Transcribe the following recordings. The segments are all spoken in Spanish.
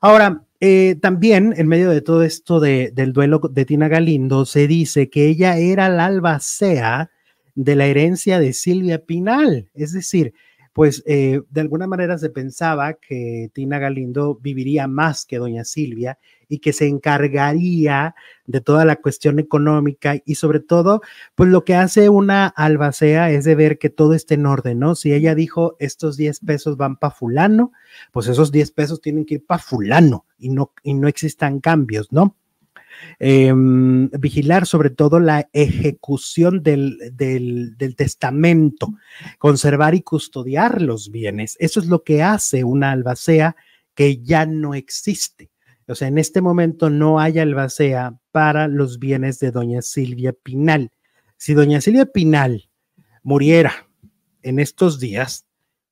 Ahora, eh, también en medio de todo esto del duelo de Tina Galindo, se dice que ella era la albacea de la herencia de Silvia Pinal, es decir, pues eh, de alguna manera se pensaba que Tina Galindo viviría más que doña Silvia y que se encargaría de toda la cuestión económica y sobre todo, pues lo que hace una albacea es de ver que todo esté en orden, ¿no? Si ella dijo, estos 10 pesos van para fulano, pues esos 10 pesos tienen que ir para fulano y no, y no existan cambios, ¿no? Em, vigilar sobre todo la ejecución del, del, testamento, conservar y custodiar los bienes. Eso es lo que hace una albacea que ya no existe. O sea, en este momento no hay albacea para los bienes de doña Silvia Pinal. Si doña Silvia Pinal muriera en estos días,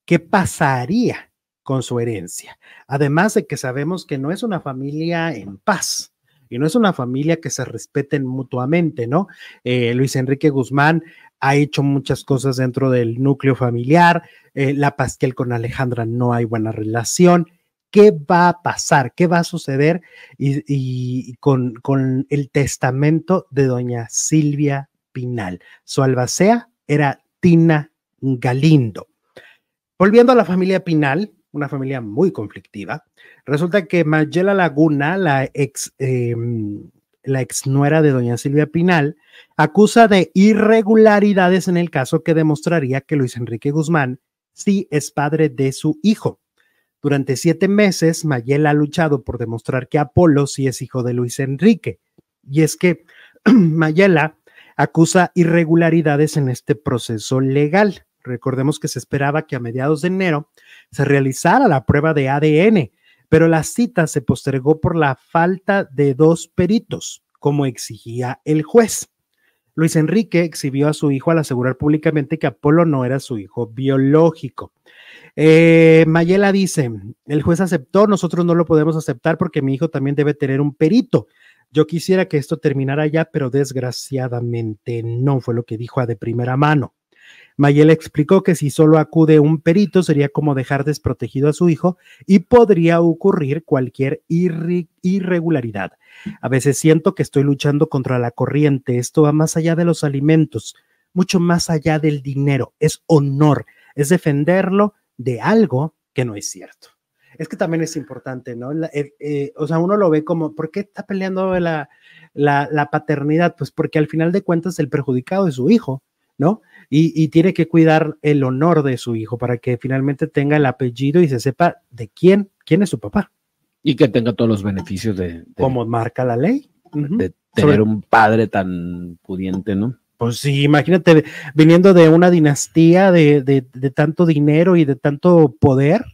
¿qué pasaría con su herencia? Además de que sabemos que no es una familia en paz y no es una familia que se respeten mutuamente, ¿no? Eh, Luis Enrique Guzmán ha hecho muchas cosas dentro del núcleo familiar, eh, la Pasquel con Alejandra no hay buena relación. ¿Qué va a pasar? ¿Qué va a suceder y, con, con, el testamento de doña Silvia Pinal? Su albacea era Tina Galindo. Volviendo a la familia Pinal, una familia muy conflictiva. Resulta que Mayela Laguna, la ex, em, la ex nuera de doña Silvia Pinal, acusa de irregularidades en el caso que demostraría que Luis Enrique Guzmán sí es padre de su hijo. Durante siete meses, Mayela ha luchado por demostrar que Apolo sí es hijo de Luis Enrique. Y es que Mayela acusa irregularidades en este proceso legal. Recordemos que se esperaba que a mediados de enero se realizara la prueba de ADN, pero la cita se postergó por la falta de dos peritos, como exigía el juez. Luis Enrique exhibió a su hijo al asegurar públicamente que Apolo no era su hijo biológico. Eh, Mayela dice, el juez aceptó, nosotros no lo podemos aceptar porque mi hijo también debe tener un perito. Yo quisiera que esto terminara ya, pero desgraciadamente no fue lo que dijo a de primera mano. Mayel explicó que si solo acude un perito sería como dejar desprotegido a su hijo y podría ocurrir cualquier irregularidad. A veces siento que estoy luchando contra la corriente. Esto va más allá de los alimentos, mucho más allá del dinero. Es honor, es defenderlo de algo que no es cierto. Es que también es importante, ¿no? Eh, eh, o sea, uno lo ve como, ¿por qué está peleando la paternidad? Pues porque al final de cuentas el perjudicado es su hijo ¿no? Y, tiene que cuidar el honor de su hijo para que finalmente tenga el apellido y se sepa de quién, quién es su papá. Y que tenga todos los beneficios de... Como marca la ley. De tener un padre tan pudiente, ¿no? Pues sí, imagínate, viniendo de una dinastía de, tanto dinero y de tanto poder,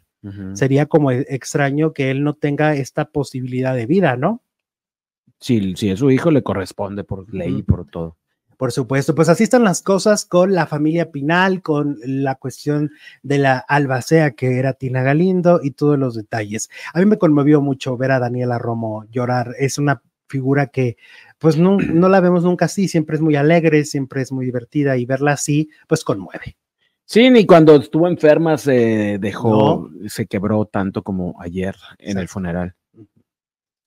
sería como e, extraño que él no tenga esta posibilidad de vida, ¿no? Si, si es su hijo, le corresponde por ley y por todo. Por supuesto, pues así están las cosas con la familia Pinal, con la cuestión de la albacea que era Tina Galindo y todos los detalles. A mí me conmovió mucho ver a Daniela Romo llorar. Es una figura que pues no, no la vemos nunca así, siempre es muy alegre, siempre es muy divertida y verla así pues conmueve. Sí, ni cuando estuvo enferma se dejó, se quebró tanto como ayer en el funeral.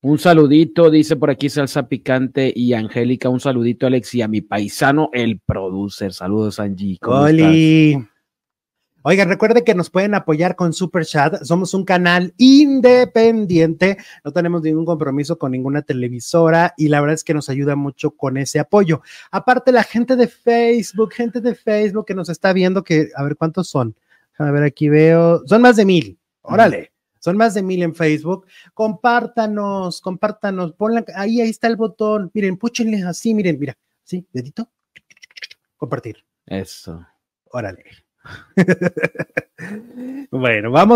Un saludito, dice por aquí Salsa Picante y Angélica, un saludito Alex y a mi paisano, el producer. Saludos, Angie. Oiga Estás? que nos pueden apoyar con Super Chat. Somos un canal independiente, no tenemos ningún compromiso con ninguna televisora y la verdad es que nos ayuda mucho con ese apoyo. Aparte, la gente de Facebook, gente de Facebook que nos está viendo, que a ver cuántos son. A ver, aquí veo, son más de mil. Órale. Son más de mil en Facebook. Compártanos, compártanos, ponla, ahí, ahí está el botón. Miren, púchenle así, miren, mira, sí, dedito. Compartir. Eso. Órale. bueno, vamos.